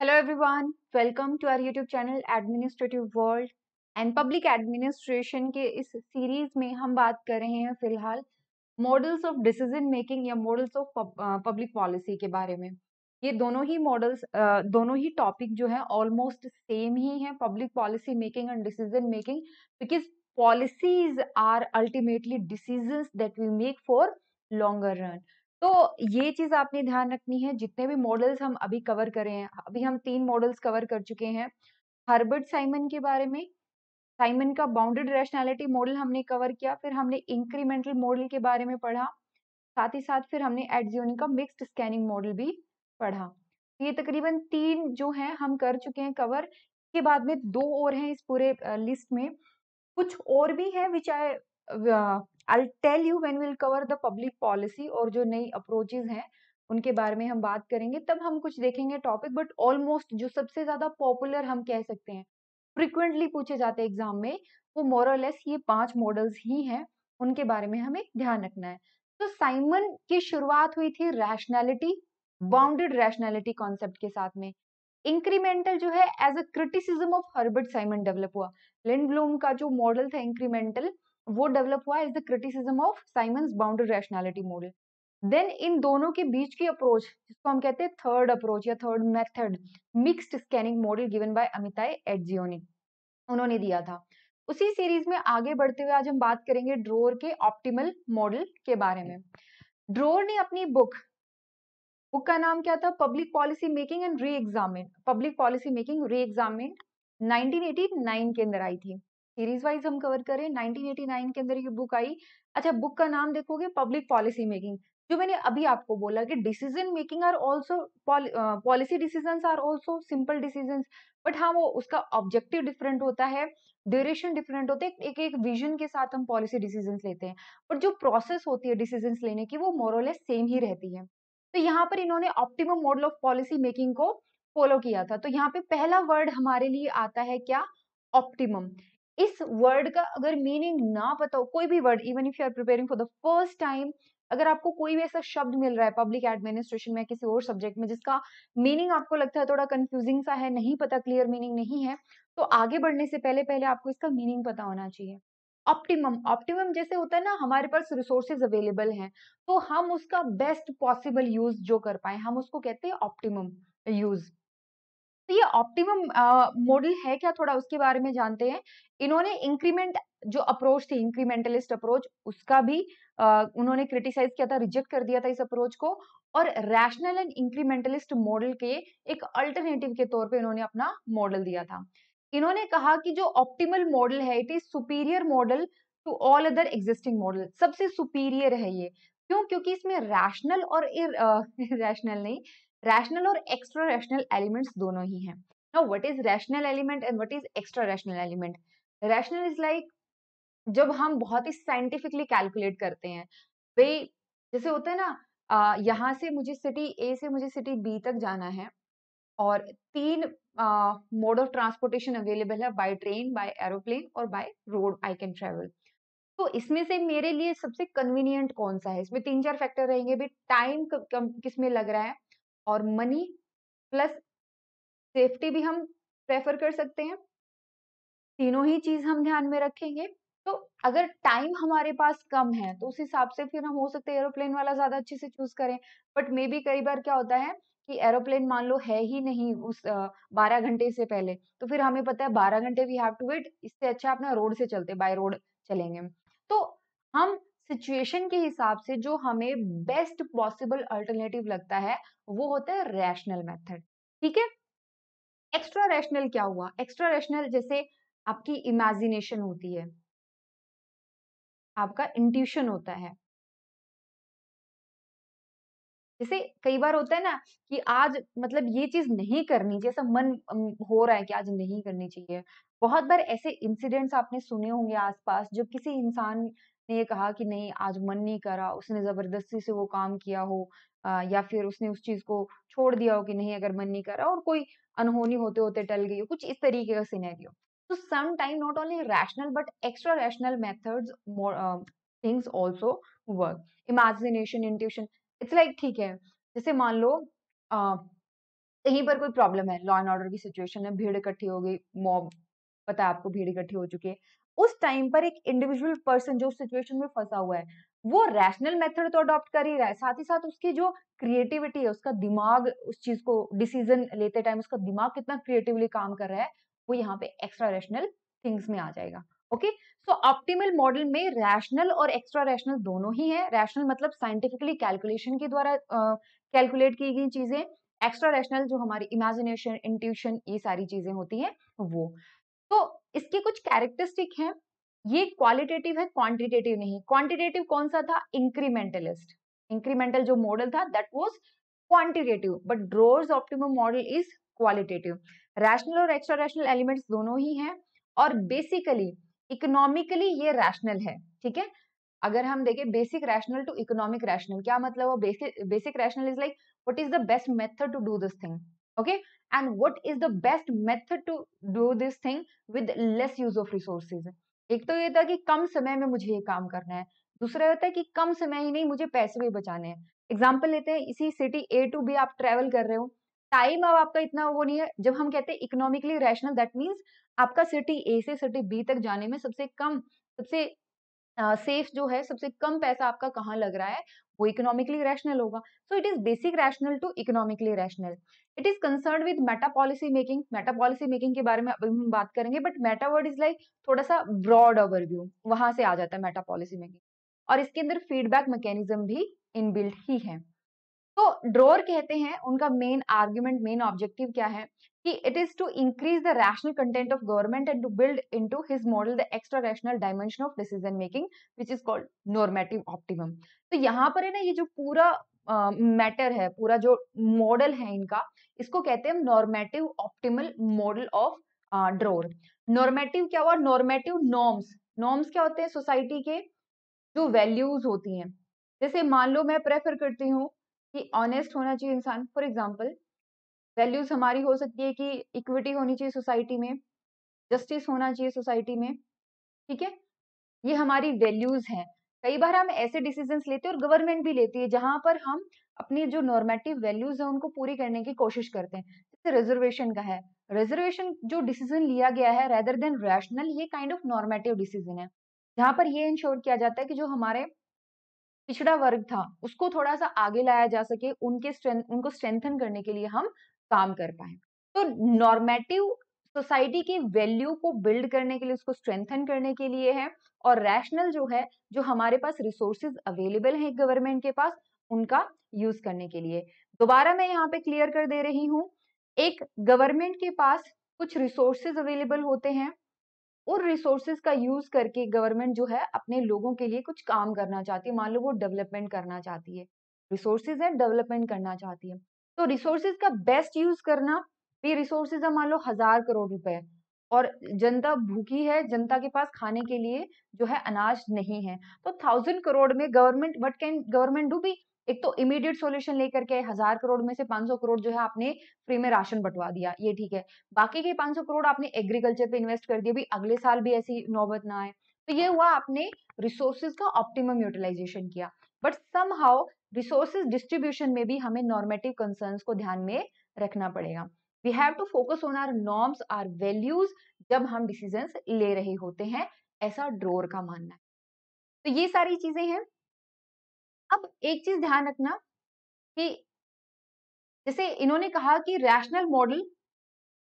Hello everyone, welcome to our YouTube channel Administrative World and Public Administration के इस series में हम बात कर रहे हैं फिलहाल मॉडल्स ऑफ डिसीजन मेकिंग या मॉडल्स ऑफ पब्लिक पॉलिसी के बारे में ये दोनों ही मॉडल्स दोनों ही टॉपिक जो है ऑलमोस्ट सेम ही है public policy making and decision making because policies are ultimately decision that we make for longer run तो ये चीज़ आपने ध्यान रखनी है जितने भी मॉडल्स हम अभी कवर करे हैं अभी हम तीन मॉडल्स कवर कर चुके हैं हर्बर्ट साइमन के बारे में साइमन का बाउंडेड रैशनैलिटी मॉडल हमने कवर किया फिर हमने इंक्रीमेंटल मॉडल के बारे में पढ़ा साथ ही साथ फिर हमने एडजियोनी का मिक्सड स्कैनिंग मॉडल भी पढ़ा तो ये तकरीबन तीन जो है हम कर चुके हैं कवर के बाद में दो और हैं इस पूरे लिस्ट में कुछ और भी हैं which I I tell you when will cover the public policy और जो नई अप्रोचेज हैं उनके बारे में हम बात करेंगे तब हम कुछ देखेंगे टॉपिक बट ऑलमोस्ट जो सबसे ज्यादा पॉपुलर हम कह सकते हैं फ्रिक्वेंटली पूछे जाते हैं एग्जाम में वो मोरलेस ये पांच मॉडल्स ही हैं उनके बारे में हमें ध्यान रखना है तो साइमन की शुरुआत हुई थी रैशनैलिटी बाउंडेड रैशनैलिटी कॉन्सेप्ट के साथ में इंक्रीमेंटल जो है as a criticism of Herbert Simon develop हुआ लिंड ब्लूम का जो मॉडल था इंक्रीमेंटल वो डेवलप हुआ is the criticism of Simon's boundary rationality model then इन दोनों के बीच की अप्रोच जिसको हम कहते हैं थर्ड अप्रोच या third method mixed scanning model given by Amitai Etzioni उन्होंने दिया था उसी सीरीज में आगे बढ़ते हुए आज हम बात करेंगे ड्रोर के ऑप्टिमल मॉडल के बारे में ड्रोर ने अपनी बुक बुक का नाम क्या था public policy making and re examine public policy making re examine 1989 के अंदर आई थी सीरीज वाइज हम कवर करें 1989 के अंदर ये बुक आई अच्छा बुक का नाम देखोगे पब्लिक पॉलिसी मेकिंग जो मैंने अभी आपको बोला कि decision making are also policy decisions are also simple decisions but हाँ वो उसका ऑब्जेक्टिव डिफरेंट होता है ड्यूरेशन डिफरेंट होते हैं एक एक विजन के साथ हम पॉलिसी डिसीजंस लेते हैं बट जो प्रोसेस होती है डिसीजंस लेने की वो मोरलेस सेम ही रहती है तो यहाँ पर इन्होंने optimum model of policy making को फॉलो किया था तो यहाँ पे पहला वर्ड हमारे लिए आता है क्या ऑप्टिमम इस वर्ड का अगर मीनिंग ना पता हो कोई भी word even if you are preparing for the first time अगर आपको कोई भी ऐसा शब्द मिल रहा है पब्लिक एडमिनिस्ट्रेशन में किसी और सब्जेक्ट में जिसका मीनिंग आपको लगता है थोड़ा कंफ्यूजिंग सा है नहीं पता क्लियर मीनिंग नहीं है तो आगे बढ़ने से पहले पहले आपको इसका मीनिंग पता होना चाहिए ऑप्टिमम ऑप्टिमम जैसे होता है ना हमारे पास रिसोर्सेज अवेलेबल हैं तो हम उसका बेस्ट पॉसिबल यूज जो कर पाए हम उसको कहते हैं ऑप्टिमम यूज तो ये ऑप्टिमम मॉडल है क्या थोड़ा उसके बारे में जानते हैं इन्होंने इंक्रीमेंट जो अप्रोच थी इंक्रीमेंटलिस्ट अप्रोच उसका भी आ, उन्होंने क्रिटिसाइज किया था रिजेक्ट कर दिया था इस अप्रोच को और रैशनल एंड इंक्रीमेंटलिस्ट मॉडल के एक अल्टरनेटिव के तौर पे इन्होंने अपना मॉडल दिया था इन्होंने कहा कि जो ऑप्टिमल मॉडल है it is superior model to all other existing model सबसे सुपीरियर है ये क्यों क्योंकि इसमें रैशनल और रैशनल नहीं रैशनल और एक्स्ट्रा रैशनल एलिमेंट्स दोनों ही हैं now what is rational element and what is extra rational element rational is like जब हम बहुत ही साइंटिफिकली कैलकुलेट करते हैं भाई जैसे होता है ना यहाँ से मुझे सिटी ए से मुझे सिटी बी तक जाना है और तीन मोड ऑफ ट्रांसपोर्टेशन अवेलेबल है बाय ट्रेन बाय एरोप्लेन और by road I can travel तो इसमें से मेरे लिए सबसे कन्वीनियंट कौन सा है इसमें तीन चार फैक्टर रहेंगे भाई टाइम किस में लग रहा है और मनी प्लस सेफ्टी भी हम प्रेफर कर सकते हैं तीनों ही चीज हम ध्यान में रखेंगे तो अगर टाइम हमारे पास कम है तो उस हिसाब से फिर हम हो सकते हैं एरोप्लेन वाला ज्यादा अच्छे से चूज करें बट मे बी कई बार क्या होता है कि एरोप्लेन मान लो है ही नहीं उस बारह घंटे से पहले तो फिर हमें पता है बारह घंटे वी हैव टू वेट इससे अच्छा अपना रोड से चलते बाय रोड चलेंगे तो हम सिचुएशन के हिसाब से जो हमें बेस्ट पॉसिबल अल्टरनेटिव लगता है वो होता है रैशनल मेथड ठीक है एक्स्ट्रा रैशनल क्या हुआ एक्स्ट्रा रैशनल जैसे आपकी इमेजिनेशन होती है आपका इंट्यूशन होता है जैसे कई बार होता है ना कि आज मतलब ये चीज नहीं करनी जैसा मन हो रहा है कि आज नहीं करनी चाहिए बहुत बार ऐसे इंसिडेंट्स आपने सुने होंगे आसपास जो किसी इंसान ने ये कहा कि नहीं आज मन नहीं करा उसने ज़बरदस्ती से वो काम किया हो आ, या फिर उसने उस चीज़ को छोड़ दिया हो कि नहीं अगर मन नहीं करा और कोई अनहोनी होते होते टल गई हो कुछ इस तरीके का सीनेरियो तो some time not only rational but extra rational methods things also work imagination intuition it's like ठीक है जैसे मान लो कहीं पर कोई प्रॉब्लम है लॉ एंड ऑर्डर की सिचुएशन है भीड़ इकट्ठी हो गई मॉब पता है आपको भीड़ इकट्ठी हो चुकी है उस टाइम पर एक इंडिविजुअल पर्सन जो सिचुएशन में फंसा हुआ है वो रैशनल मेथड तो अडॉप्ट कर ही रहा है साथ ही साथ उसकी जो क्रिएटिविटी है उसका दिमाग उस चीज को डिसीजन लेते टाइम उसका दिमाग कितना क्रिएटिवली काम कर रहा है वो यहाँ पे एक्स्ट्रा रैशनल थिंग्स में आ जाएगा ओके सो ऑप्टिमल मॉडल में रैशनल और एक्स्ट्रा रैशनल दोनों ही है रैशनल मतलब साइंटिफिकली कैलकुलेशन के द्वारा कैलकुलेट uh, की गई चीजें एक्स्ट्रा रैशनल जो हमारी इमेजिनेशन इंट्यूशन ये सारी चीजें होती है वो तो इसके कुछ कैरेक्टरिस्टिक हैं ये क्वालिटेटिव है क्वांटिटेटिव नहीं क्वांटिटेटिव कौन सा था इंक्रीमेंटलिस्ट इंक्रीमेंटल जो मॉडल था that was quantitative but Dror's optimum model is qualitative rational और एक्स्ट्रा रैशनल एलिमेंट्स दोनों ही हैं और बेसिकली इकोनॉमिकली ये रैशनल है ठीक है अगर हम देखें basic rational to economic rational क्या मतलब basic rational is like what is the best method to do this thing okay and what is the best method to do this thing with less use of resources एक तो ये था कि कम समय में मुझे ये काम करना है दूसरा होता है कि कम समय ही नहीं मुझे पैसे भी बचाने हैं एग्जाम्पल लेते हैं इसी सिटी ए टू बी आप ट्रेवल कर रहे हो टाइम अब आपका इतना वो नहीं है जब हम कहते हैं इकोनॉमिकली रैशनल दैट मीन्स आपका सिटी ए से सिटी बी तक जाने में सबसे कम सबसे सेफ जो है सबसे कम पैसा आपका कहाँ लग रहा है वो इकोनॉमिकली रैशनल होगा so it is basic rational to economically rational it is concern with meta policy making meta policy making के बारे में अभी हम बात करेंगे but meta word is like थोड़ा सा ब्रॉड ओवरव्यू वहां से आ जाता है मेटा पॉलिसी मेकिंग और इसके अंदर फीडबैक मैकेनिज्म भी इनबिल्ट ही है तो ड्रोर कहते हैं उनका मेन आर्ग्यूमेंट मेन ऑब्जेक्टिव क्या है कि it is to increase the rational content of government and to build into his model the extra rational dimension of decision making which is called normative optimum तो यहां पर है ना ये जो पूरा मैटर uh, है पूरा जो मॉडल है इनका इसको कहते हैं normative optimal model of Dror normative क्या हुआ नॉर्मेटिव नॉर्म्स नॉर्म्स क्या होते हैं सोसाइटी के जो वैल्यूज होती हैं जैसे मान लो मैं प्रेफर करती हूँ कि ऑनेस्ट होना चाहिए इंसान फॉर एग्जाम्पल वैल्यूज हमारी हो सकती है कि इक्विटी होनी चाहिए सोसाइटी में जस्टिस होना चाहिए सोसाइटी में ठीक है ये हमारी वैल्यूज हैं कई बार हम ऐसे डिसीजन लेते हैं और गवर्नमेंट भी लेती है जहां पर हम अपनी जो नॉर्मेटिव वैल्यूज है उनको पूरी करने की कोशिश करते हैं जैसे रिजर्वेशन का है रिजर्वेशन जो डिसीजन लिया गया है रेदर देन रैशनल ये काइंड ऑफ नॉर्मेटिव डिसीजन है जहां पर ये इंश्योर किया जाता है कि जो हमारे पिछड़ा वर्ग था उसको थोड़ा सा आगे लाया जा सके उनके स्ट्रेंथ उनको स्ट्रेंथन करने के लिए हम काम कर पाए तो नॉर्मेटिव सोसाइटी की वैल्यू को बिल्ड करने के लिए उसको स्ट्रेंथन करने के लिए है और रैशनल जो है जो हमारे पास रिसोर्सेज अवेलेबल है गवर्नमेंट के पास उनका यूज करने के लिए दोबारा मैं यहाँ पे क्लियर कर दे रही हूँ एक गवर्नमेंट के पास कुछ रिसोर्सेज अवेलेबल होते हैं उन रिसोर्सेज का यूज करके गवर्नमेंट जो है अपने लोगों के लिए कुछ काम करना चाहती है मान लो वो डेवलपमेंट करना चाहती है रिसोर्सेज है डेवलपमेंट करना चाहती है तो रिसोर्सेज का बेस्ट यूज करना भी रिसोर्सेज है मान लो हजार करोड़ रुपए और जनता भूखी है जनता के पास खाने के लिए जो है अनाज नहीं है तो थाउजेंड करोड़ में government what can government do भी एक तो इमीडिएट सॉल्यूशन लेकर के हजार करोड़ में से 500 करोड़ जो है आपने फ्री में राशन बंटवा दिया ये ठीक है बाकी के 500 करोड़ आपने एग्रीकल्चर पे इन्वेस्ट कर दिया भी अगले साल भी ऐसी नौबत ना आए तो ये हुआ आपने रिसोर्सेज का ऑप्टिमम यूटिलाइजेशन किया but somehow resources distribution में भी हमें नॉर्मेटिव कंसर्न को ध्यान में रखना पड़ेगा we have to focus on our norms our values जब हम डिसीजन ले रहे होते हैं ऐसा ड्रोर का मानना है तो ये सारी चीजें हैं अब एक चीज ध्यान रखना कि जैसे इन्होंने कहा कि रैशनल मॉडल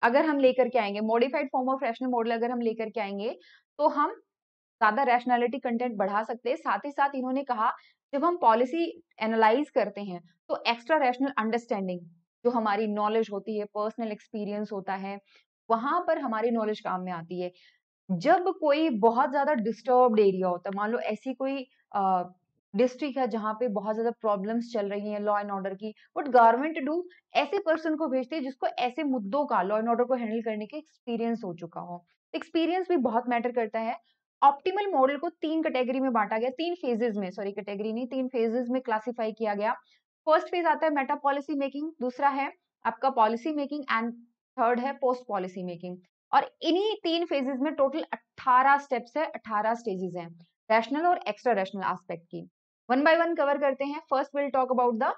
अगर हम लेकर के आएंगे modified form of rational model अगर हम लेकर के आएंगे तो हम ज्यादा रैशनैलिटी कंटेंट बढ़ा सकते हैं साथ ही साथ इन्होंने कहा जब हम पॉलिसी एनालाइज करते हैं तो एक्स्ट्रा रैशनल अंडरस्टैंडिंग जो हमारी नॉलेज होती है पर्सनल एक्सपीरियंस होता है वहां पर हमारी नॉलेज काम में आती है जब कोई बहुत ज्यादा डिस्टर्ब एरिया होता है मान लो ऐसी कोई डिस्ट्रिक्ट है जहां पे बहुत ज्यादा प्रॉब्लम्स चल रही हैं लॉ एंड ऑर्डर की बट गवर्नमेंट डू ऐसे पर्सन को भेजते हैं जिसको ऐसे मुद्दों का लॉ एंड ऑर्डर को हैंडल करने के एक्सपीरियंस हो चुका हो एक्सपीरियंस भी बहुत मैटर करता है ऑप्टिमल मॉडल को तीन कैटेगरी में बांटा गया तीन फेजेज में सॉरी कैटेगरी नहीं तीन फेजेज में क्लासिफाई किया गया फर्स्ट फेज आता है मेटा पॉलिसी मेकिंग दूसरा है आपका पॉलिसी मेकिंग एंड थर्ड है पोस्ट पॉलिसी मेकिंग और इन्हीं तीन फेजेज में टोटल 18 स्टेप्स है 18 स्टेजेस हैं रैशनल और एक्स्ट्रा रैशनल आस्पेक्ट की वन बाय वन कवर करते हैं first will talk about the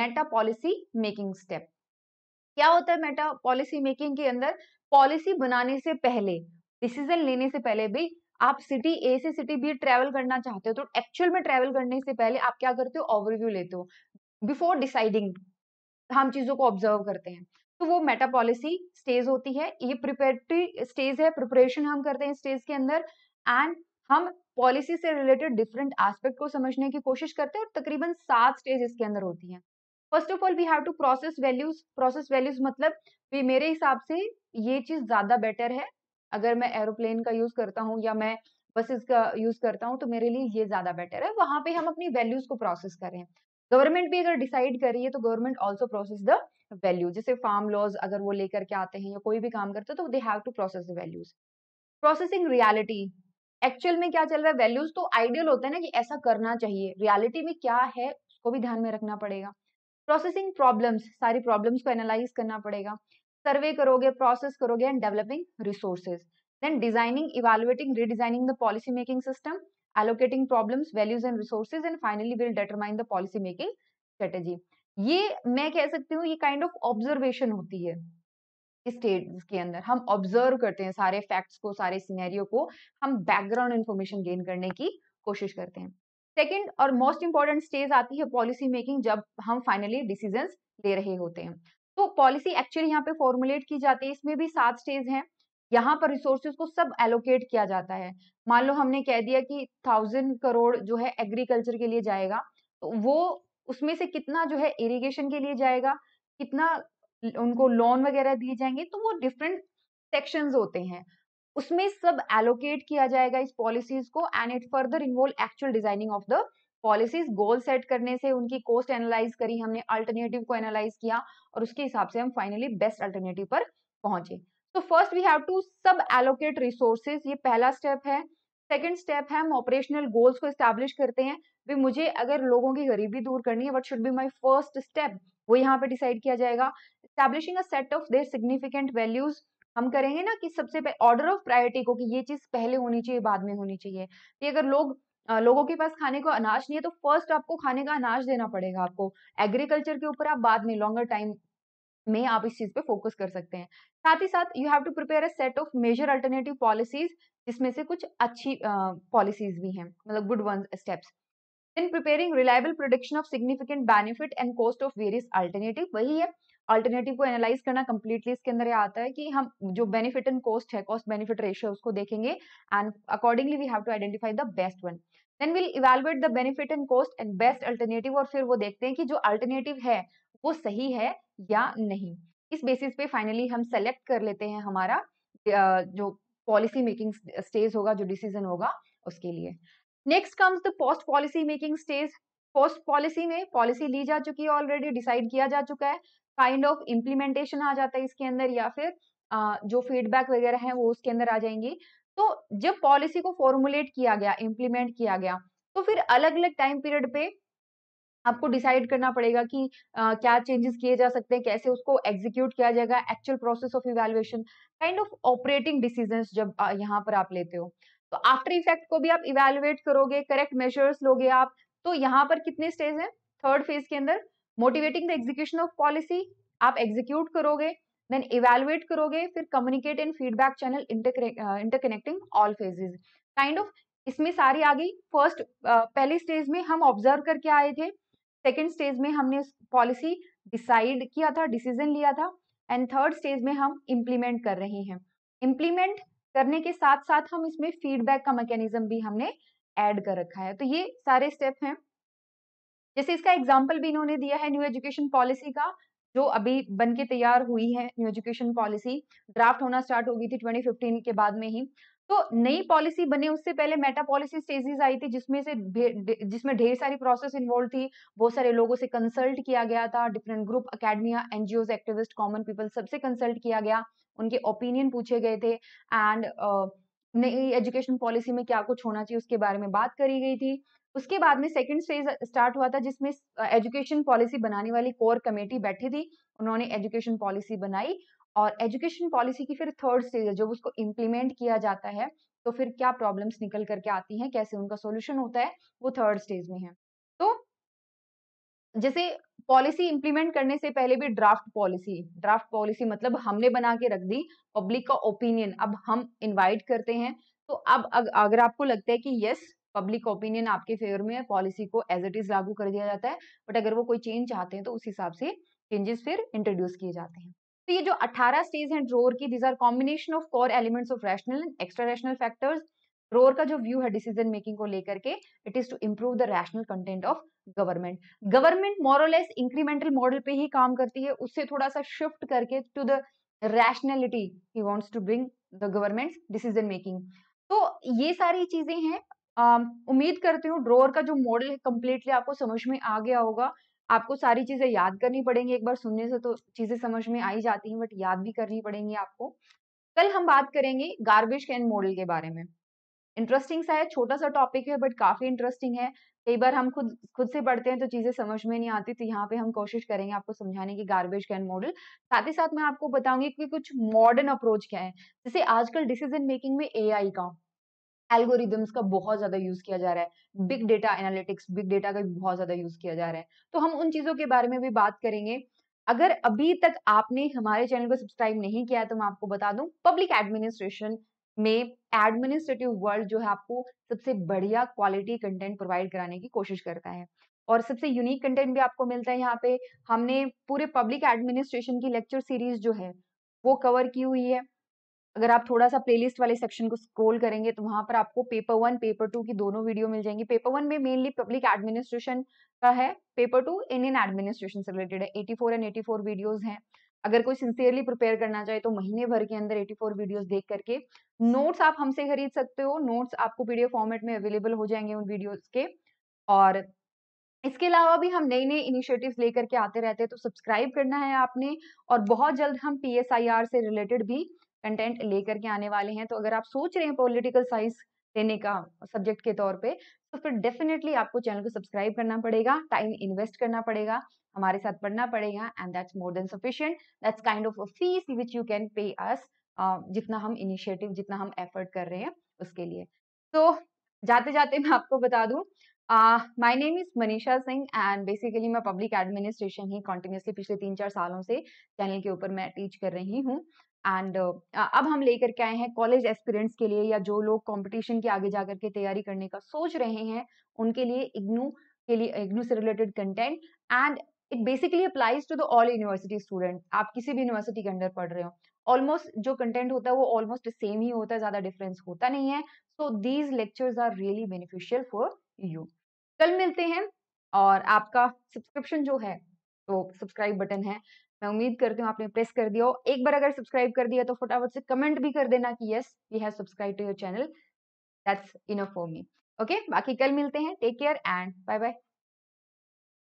meta policy making step क्या होता है मेटा पॉलिसी मेकिंग के अंदर पॉलिसी बनाने से पहले डिसीजन लेने से पहले भी आप सिटी ए से सिटी बी ट्रेवल करना चाहते हो तो एक्चुअल में ट्रेवल करने से पहले आप क्या करते हो ओवरव्यू लेते हो बिफोर डिसाइडिंग हम चीजों को ऑब्जर्व करते हैं तो वो मेटा पॉलिसी स्टेज होती है ये प्रिपेरेटरी स्टेज है प्रिपरेशन हम करते हैं स्टेज के अंदर एंड हम पॉलिसी से रिलेटेड डिफरेंट एस्पेक्ट को समझने की कोशिश करते हैं और तकरीबन सात स्टेज इसके अंदर होती हैं first of all we have to process values process values मतलब भी मेरे हिसाब से ये चीज ज्यादा बेटर है अगर मैं एरोप्लेन का यूज करता हूँ या मैं बसेस का यूज करता हूँ तो मेरे लिए ये ज्यादा बेटर है वहां पे हम अपनी वैल्यूज को प्रोसेस करें गवर्नमेंट भी अगर डिसाइड कर रही है तो government also process the value जैसे फार्म लॉज अगर वो लेकर के आते हैं या कोई भी काम करते हैं तो they have to process the values processing reality actual में क्या चल रहा है वैल्यूज तो आइडियल होता है ना कि ऐसा करना चाहिए रियालिटी में क्या है उसको भी ध्यान में रखना पड़ेगा प्रोसेसिंग प्रॉब्लम्स सारी प्रॉब्लम्स को एनालाइज करना पड़ेगा सर्वे करोगे प्रोसेस करोगे and developing resources then designing evaluating redesigning the policy making system allocating problem values and resources and finally will determine the policy making strategy ये मैं कह सकती हूँ ये काइंड ऑफ ऑब्जर्वेशन होती है स्टेट के अंदर हम ऑब्जर्व करते हैं सारे फैक्ट्स को सारे सिनेरियो को हम बैकग्राउंड इन्फॉर्मेशन गेन करने की कोशिश करते हैं सेकेंड और मोस्ट इंपॉर्टेंट स्टेज आती है पॉलिसी मेकिंग जब हम फाइनली डिसीजन ले रहे होते हैं तो पॉलिसी एक्चुअली यहाँ पे फॉर्मुलेट की जाती है इसमें भी सात स्टेज हैं यहाँ पर रिसोर्सेज को सब एलोकेट किया जाता है मान लो हमने कह दिया कि थाउजेंड करोड़ जो है एग्रीकल्चर के लिए जाएगा तो वो उसमें से कितना जो है इरिगेशन के लिए जाएगा कितना उनको लोन वगैरह दिए जाएंगे तो वो डिफरेंट सेक्शंस होते हैं उसमें सब एलोकेट किया जाएगा इस पॉलिसीज को and it further involve actual designing of the policies goal set करने से उनकी कोस्ट एनालाइज करी हमने अल्टरनेटिव को एनालाइज किया और उसके हिसाब से हम फाइनली बेस्ट अल्टरनेटिव पर पहुंचे तो फर्स्ट वी हैव टू सब एलोकेट रिसोर्सेज ये पहला स्टेप है सेकेंड स्टेप है हम ऑपरेशनल गोल्स को स्टैब्लिश करते हैं भी मुझे अगर लोगों की गरीबी दूर करनी है what should be my first step वो यहाँ पे डिसाइड किया जाएगा establishing a set of their significant values हम करेंगे ना कि सबसे ऑर्डर ऑफ प्रायोरिटी को कि ये चीज पहले होनी चाहिए बाद में होनी चाहिए कि अगर लोग लोगों के पास खाने को अनाज नहीं है तो फर्स्ट आपको खाने का अनाज देना पड़ेगा आपको एग्रीकल्चर के ऊपर आप बाद में लॉन्गर टाइम में आप इस चीज पे फोकस कर सकते हैं साथ ही साथ you have to prepare a set of major alternative policies जिसमें से कुछ अच्छी पॉलिसीज uh, भी हैं मतलब good one steps in preparing reliable prediction of significant benefit and cost of various alternative वही है अल्टरनेटिव को एनालाइज करना कम्प्लीटली इसके अंदर आता है कि हम जो बेनिफिट एंड कॉस्ट है कॉस्ट बेनिफिट रेशियो उसको देखेंगे and accordingly we have to identify the best one then will evaluate the benefit and cost and best alternative और फिर वो देखते हैं कि जो अल्टरनेटिव है वो सही है या नहीं इस बेसिस पे फाइनली हम सेलेक्ट कर लेते हैं हमारा जो पॉलिसी मेकिंग स्टेज होगा जो डिसीजन होगा उसके लिए next comes the post policy making stage post policy में पॉलिसी ली जा चुकी है ऑलरेडी डिसाइड किया जा चुका है काइंड ऑफ इम्प्लीमेंटेशन आ जाता है इसके अंदर या फिर आ, जो फीडबैक वगैरह है वो उसके अंदर आ जाएंगी तो जब पॉलिसी को फॉर्मुलेट किया गया इम्प्लीमेंट किया गया तो फिर अलग अलग टाइम पीरियड पे आपको डिसाइड करना पड़ेगा कि आ, क्या चेंजेस किए जा सकते हैं कैसे उसको एग्जीक्यूट किया जाएगा actual process of evaluation kind of operating decision जब आ, यहाँ पर आप लेते हो तो आफ्टर इफेक्ट को भी आप इवेल्युएट करोगे करेक्ट मेजर्स लोगे आप तो यहाँ पर कितने स्टेज हैं थर्ड फेज के अंदर motivating the execution of policy आप एग्जीक्यूट करोगे देन इवेलुएट करोगे फिर communicate in feedback channel interconnecting all phases kind of इसमें सारी आ गई फर्स्ट पहले स्टेज में हम ऑब्जर्व करके आए थे सेकेंड स्टेज में हमने पॉलिसी डिसाइड किया था डिसीजन लिया था एंड थर्ड स्टेज में हम इम्प्लीमेंट कर रहे हैं इम्प्लीमेंट करने के साथ साथ हम इसमें फीडबैक का मैकेनिज्म भी हमने ऐड कर रखा है तो ये सारे स्टेप हैं जैसे इसका एग्जाम्पल भी इन्होंने दिया है न्यू एजुकेशन पॉलिसी का जो अभी बन के तैयार हुई है न्यू एजुकेशन पॉलिसी ड्राफ्ट होना स्टार्ट हो गई थी 2015 के बाद में ही तो नई पॉलिसी बने उससे पहले मेटा पॉलिसी स्टेजेस आई थी जिसमें से जिसमें ढेर सारी प्रोसेस इन्वॉल्व थी बहुत सारे लोगों से कंसल्ट किया गया था different group academia NGO activist common people सबसे कंसल्ट किया गया उनके ओपिनियन पूछे गए थे एंड नई एजुकेशन पॉलिसी में क्या कुछ होना चाहिए उसके बारे में बात करी गई थी उसके बाद में सेकंड स्टेज स्टार्ट हुआ था जिसमें एजुकेशन पॉलिसी बनाने वाली कोर कमेटी बैठी थी उन्होंने एजुकेशन पॉलिसी बनाई और एजुकेशन पॉलिसी की फिर थर्ड स्टेज है जब उसको इम्प्लीमेंट किया जाता है तो फिर क्या प्रॉब्लम्स निकल करके आती हैं कैसे उनका सोल्यूशन होता है वो थर्ड स्टेज में है तो जैसे पॉलिसी इंप्लीमेंट करने से पहले भी ड्राफ्ट पॉलिसी ड्राफ्ट पॉलिसी मतलब हमने बना के रख दी पब्लिक का ओपिनियन अब हम इनवाइट करते हैं तो अब अगर आपको लगता है कि यस पब्लिक ओपिनियन आपके फेवर में है पॉलिसी को एज इट इज लागू कर दिया जाता है बट अगर वो कोई चेंज चाहते हैं तो उस हिसाब से चेंजेस फिर इंट्रोड्यूस किए जाते हैं तो ये जो 18 स्टेज हैं ड्रोर की these are combination of core elements of rational and extra rational factors Dror का जो व्यू है डिसीजन मेकिंग को लेकर के it is to improve the rational content of government government more less incremental model पे ही काम करती है उससे थोड़ा सा शिफ्ट करके टू द रैशनैलिटी ही wants to bring the government decision making तो ये सारी चीजें हैं Um, उम्मीद करती हूँ ड्रोअर का जो मॉडल है कम्प्लीटली आपको समझ में आ गया होगा आपको सारी चीजें याद करनी पड़ेंगी एक बार सुनने से तो चीजें समझ में आई जाती हैं बट याद भी करनी पड़ेंगी आपको कल हम बात करेंगे गार्बेज कैन मॉडल के बारे में इंटरेस्टिंग सा है छोटा सा टॉपिक है बट काफी इंटरेस्टिंग है कई बार हम खुद खुद से पढ़ते हैं तो चीजें समझ में नहीं आती तो यहाँ पे हम कोशिश करेंगे आपको समझाने की गार्बेज कैन मॉडल साथ ही साथ मैं आपको बताऊंगी कि कुछ मॉडर्न अप्रोच क्या है जैसे आजकल डिसीजन मेकिंग में एआई का एल्गोरिदम्स का बहुत ज्यादा यूज किया जा रहा है big data analytics big data का भी बहुत ज्यादा यूज किया जा रहा है तो हम उन चीजों के बारे में भी बात करेंगे अगर अभी तक आपने हमारे चैनल को सब्सक्राइब नहीं किया है तो मैं आपको बता दूं पब्लिक एडमिनिस्ट्रेशन में एडमिनिस्ट्रेटिव वर्ल्ड जो है आपको सबसे बढ़िया क्वालिटी कंटेंट प्रोवाइड कराने की कोशिश करता है और सबसे यूनिक कंटेंट भी आपको मिलता है यहाँ पे हमने पूरे पब्लिक एडमिनिस्ट्रेशन की लेक्चर सीरीज जो है वो कवर की हुई है अगर आप थोड़ा सा प्लेलिस्ट वाले सेक्शन को स्क्रॉल करेंगे तो वहां पर आपको पेपर वन पेपर टू की दोनों वीडियो मिल जाएंगी पेपर वन में मेनली पब्लिक एडमिनिस्ट्रेशन का है पेपर टू इंडियन एडमिनिस्ट्रेशन से रिलेटेड है 84 एंड 84 वीडियोस हैं अगर कोई सिंसियरली प्रिपेयर करना चाहे तो महीने भर के अंदर 84 वीडियोस देख करके नोट्स आप हमसे खरीद सकते हो नोट्स आपको पीडीएफ फॉर्मेट में अवेलेबल हो जाएंगे उन वीडियोस के और इसके अलावा भी हम नए नए इनिशिएटिव्स लेकर के आते रहते हैं तो सब्सक्राइब करना है आपने और बहुत जल्द हम पीएसआईआर से रिलेटेड भी कंटेंट लेकर के आने वाले हैं तो अगर आप सोच रहे हैं पॉलिटिकल साइंस लेने का सब्जेक्ट के तौर पे तो फिर डेफिनेटली आपको चैनल को सब्सक्राइब करना पड़ेगा टाइम इन्वेस्ट करना पड़ेगा हमारे साथ पढ़ना पड़ेगा and that's more than sufficient that's kind of a fees which you can pay us जितना हम इनिशिएटिव जितना हम एफर्ट कर रहे हैं उसके लिए तो जाते जाते मैं आपको बता दू my name is Manisha Singh and basically मैं पब्लिक एडमिनिस्ट्रेशन ही कंटिन्यूसली पिछले तीन चार सालों से चैनल के ऊपर मैं टीच कर रही हूँ एंड uh, अब हम लेकर के आए हैं कॉलेज एस्पिरेंट्स के लिए या जो लोग कंपटीशन के आगे जाकर के तैयारी करने का सोच रहे हैं उनके लिए इग्नू के लिए इग्नू से related content and it basically applies to the all university student आप किसी भी यूनिवर्सिटी के अंडर पढ़ रहे हो ऑलमोस्ट जो कंटेंट होता है वो ऑलमोस्ट सेम ही होता है ज्यादा डिफरेंस होता नहीं है so these lectures are really beneficial for you कल मिलते हैं और आपका सब्सक्रिप्शन जो है तो सब्सक्राइब बटन है मैं उम्मीद करती हूँ आपने प्रेस कर दिया हो एक बार अगर सब्सक्राइब कर दिया तो फटाफट से कमेंट भी कर देना कि yes we have subscribe to your channel that's enough for me okay बाकी कल मिलते हैं take care and bye bye